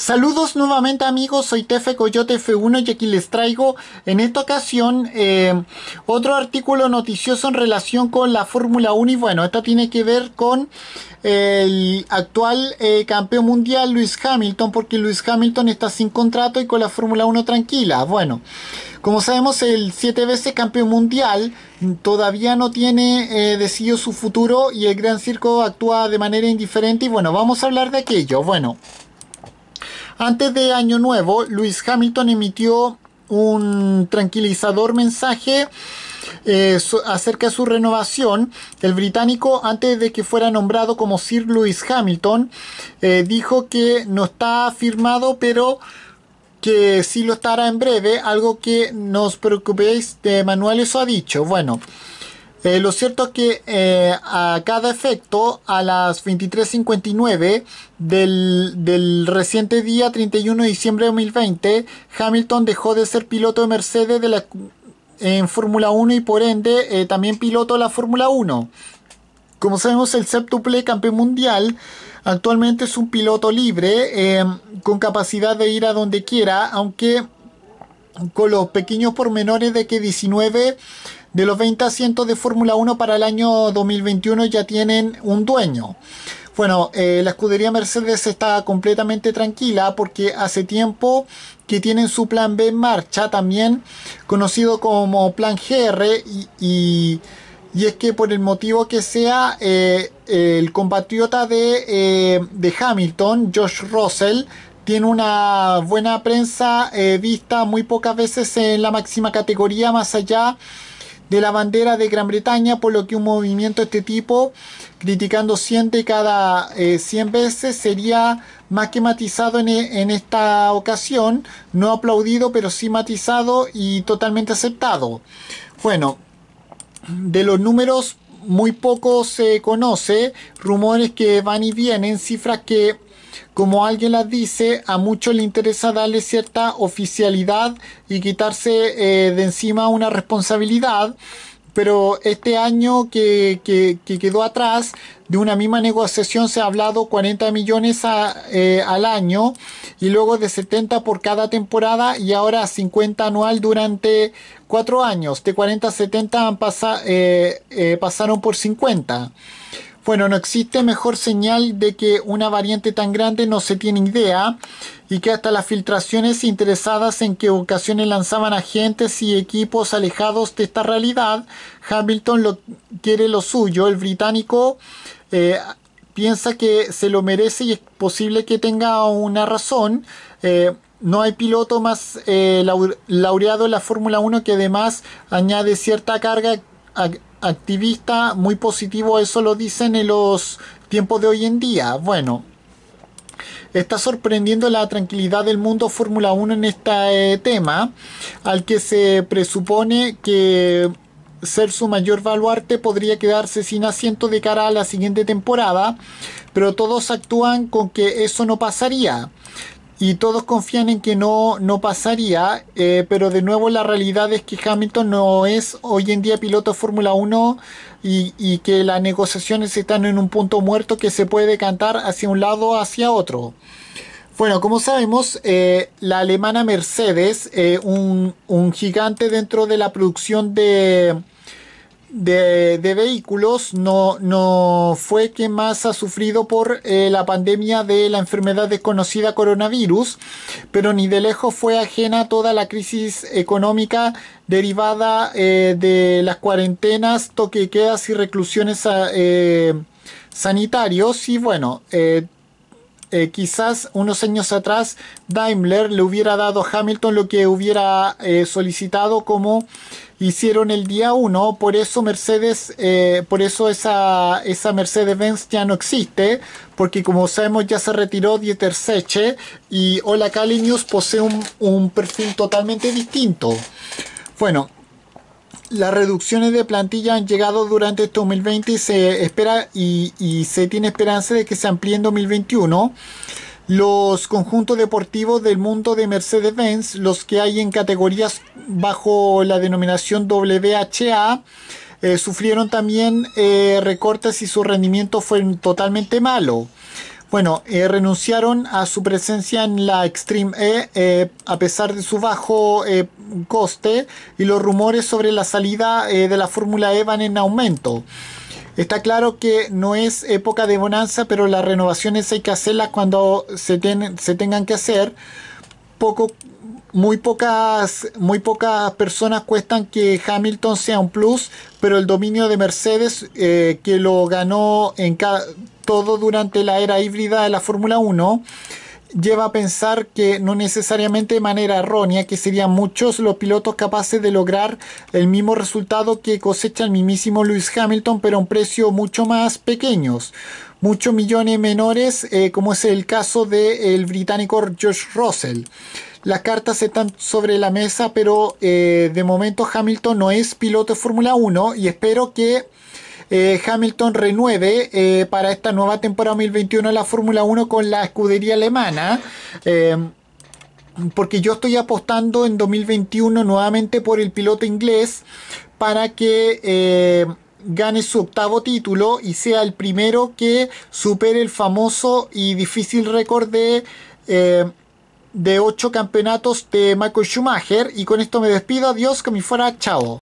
Saludos nuevamente amigos, soy Tefe Coyote F1 y aquí les traigo en esta ocasión eh, otro artículo noticioso en relación con la Fórmula 1 y bueno, esto tiene que ver con el actual eh, campeón mundial Luis Hamilton porque Luis Hamilton está sin contrato y con la Fórmula 1 tranquila. Bueno, como sabemos el siete veces campeón mundial todavía no tiene eh, decidido su futuro y el Gran Circo actúa de manera indiferente y bueno, vamos a hablar de aquello. Bueno. Antes de Año Nuevo, Lewis Hamilton emitió un tranquilizador mensaje eh, acerca de su renovación. El británico, antes de que fuera nombrado como Sir Lewis Hamilton, eh, dijo que no está firmado, pero que sí lo estará en breve, algo que no os preocupéis de eh, Manuel eso ha dicho. Bueno, eh, lo cierto es que eh, a cada efecto, a las 23.59 del, del, reciente día 31 de diciembre de 2020, Hamilton dejó de ser piloto de Mercedes en Fórmula 1 y por ende eh, también piloto de la Fórmula 1. Como sabemos, el septuple campeón mundial actualmente es un piloto libre con capacidad de ir a donde quiera, aunque con los pequeños pormenores de que 19 de los 20 asientos de Fórmula 1 para el año 2021 ya tienen un dueño. Bueno, eh, la escudería Mercedes está completamente tranquila porque hace tiempo que tienen su plan B en marcha, también conocido como plan GR, y, y, y es que por el motivo que sea, eh, el compatriota de, eh, Hamilton, Josh Russell, tiene una buena prensa vista muy pocas veces en la máxima categoría, más allá de la bandera de Gran Bretaña, por lo que un movimiento de este tipo, criticando 100 cada 100 eh, veces, sería más que matizado en, e, en esta ocasión, no aplaudido, pero sí matizado y totalmente aceptado. Bueno, de los números muy poco se conoce, rumores que van y vienen, cifras que como alguien las dice, a muchos le interesa darle cierta oficialidad y quitarse eh, de encima una responsabilidad pero este año que, quedó atrás, de una misma negociación se ha hablado 40 millones eh, al año y luego de 70 por cada temporada y ahora 50 anual durante cuatro años. De 40 a 70 han eh, pasaron por 50. Bueno, no existe mejor señal de que una variante tan grande no se tiene idea y que hasta las filtraciones interesadas en que ocasiones lanzaban agentes y equipos alejados de esta realidad, Hamilton lo, quiere lo suyo, el británico eh, piensa que se lo merece y es posible que tenga una razón. Eh, no hay piloto más eh, laureado en la Fórmula 1 que además añade cierta carga a, activista muy positivo, eso lo dicen en los tiempos de hoy en día. Bueno, está sorprendiendo la tranquilidad del mundo Fórmula 1 en este eh, tema, al que se presupone que ser su mayor baluarte podría quedarse sin asiento de cara a la siguiente temporada, pero todos actúan con que eso no pasaría y todos confían en que no, no pasaría, eh, pero de nuevo la realidad es que Hamilton no es hoy en día piloto de Fórmula 1 y, que las negociaciones están en un punto muerto que se puede cantar hacia un lado o hacia otro. Bueno, como sabemos, eh, la alemana Mercedes, eh, un, gigante dentro de la producción de, de, vehículos no, no fue quien más ha sufrido por eh, la pandemia de la enfermedad desconocida coronavirus, pero ni de lejos fue ajena toda la crisis económica derivada eh, de las cuarentenas, toquequeas y reclusiones eh, sanitarios. Y bueno, eh, quizás unos años atrás Daimler le hubiera dado a Hamilton lo que hubiera eh, solicitado como hicieron el día 1, por eso Mercedes, eh, por eso esa, esa Mercedes-Benz ya no existe, porque como sabemos ya se retiró Dieter Seche y Hola Cali News posee un, un perfil totalmente distinto. Bueno, las reducciones de plantilla han llegado durante este 2020 y se espera y, se tiene esperanza de que se amplíe en 2021 los conjuntos deportivos del mundo de Mercedes-Benz, los que hay en categorías bajo la denominación WHA, eh, sufrieron también eh, recortes y su rendimiento fue totalmente malo. Bueno, eh, renunciaron a su presencia en la Extreme E eh, a pesar de su bajo eh, coste y los rumores sobre la salida de la Fórmula E van en aumento. Está claro que no es época de bonanza, pero las renovaciones hay que hacerlas cuando se, se tengan que hacer. Poco, muy, pocas, muy pocas personas cuestan que Hamilton sea un plus, pero el dominio de Mercedes que lo ganó en cada todo durante la era híbrida de la Fórmula 1 lleva a pensar que no necesariamente de manera errónea, que serían muchos los pilotos capaces de lograr el mismo resultado que cosecha el mismísimo Lewis Hamilton, pero a un precio mucho más pequeños, muchos millones menores, eh, como es el caso del británico George Russell. Las cartas están sobre la mesa, pero eh, de momento Hamilton no es piloto de Fórmula 1 y espero que eh, Hamilton renueve eh, para esta nueva temporada 2021 la Fórmula 1 con la escudería alemana. Eh, porque yo estoy apostando en 2021 nuevamente por el piloto inglés para que gane su octavo título y sea el primero que supere el famoso y difícil récord de de 8 campeonatos de Michael Schumacher. Y con esto me despido. Adiós, que me fuera. Chao.